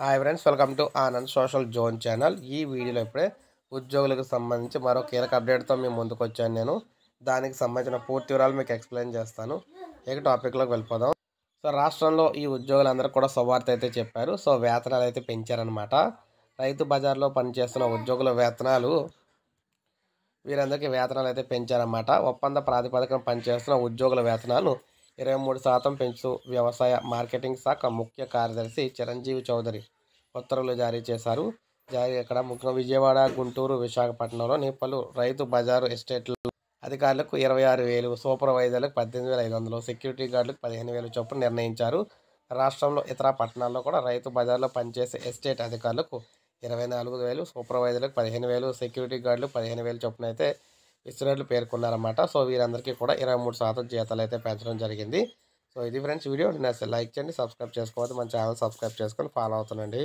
hi friends welcome to Anand social zone channel ఈ వీడియోలో ఇప్పుడే ఉద్యోగులకు సంబంధించి మరో కీలక అప్డేట్తో మేము ముందుకు వచ్చాను నేను దానికి సంబంధించిన పూర్తి వివరాలు మీకు ఎక్స్ప్లెయిన్ చేస్తాను ఇక టాపిక్లోకి వెళ్ళిపోదాం సో రాష్ట్రంలో ఈ ఉద్యోగులందరూ కూడా సువార్త అయితే చెప్పారు సో వేతనాలు అయితే పెంచారనమాట రైతు బజార్లో పనిచేస్తున్న ఉద్యోగుల వేతనాలు వీరందరికీ వేతనాలు అయితే పెంచారన్నమాట ఒప్పంద ప్రాతిపదికన పనిచేస్తున్న ఉద్యోగుల వేతనాలు ఇరవై మూడు శాతం పెంచుతూ వ్యవసాయ మార్కెటింగ్ శాఖ ముఖ్య కార్యదర్శి చిరంజీవి చౌదరి ఉత్తర్వులు జారీ చేశారు జారీ అక్కడ ముఖ్యంగా విజయవాడ గుంటూరు విశాఖపట్నంలోని పలు రైతు బజారు ఎస్టేట్లు అధికారులకు ఇరవై ఆరు వేలు సూపర్వైజర్లకు పద్దెనిమిది వేల ఐదు వందలు సెక్యూరిటీ గార్డులకు పదిహేను వేలు చొప్పున నిర్ణయించారు రాష్ట్రంలో ఇతర పట్టణాల్లో కూడా రైతు బజార్లో పనిచేసే ఎస్టేట్ అధికారులకు ఇరవై నాలుగు వేలు సూపర్వైజర్లకు పదిహేను వేలు సెక్యూరిటీ గార్డులు పదిహేను వేలు చొప్పున అయితే ఇస్తున్నట్లు పేర్కొన్నారన్నమాట సో వీరందరికీ కూడా ఇరవై మూడు శాతం జీతాలు అయితే పెంచడం జరిగింది సో ఇది ఫ్రెండ్స్ వీడియో నేను లైక్ చేయండి సబ్స్క్రైబ్ చేసుకోవద్దు మన ఛానల్ సబ్స్క్రైబ్ చేసుకొని ఫాలో అవుతుండండి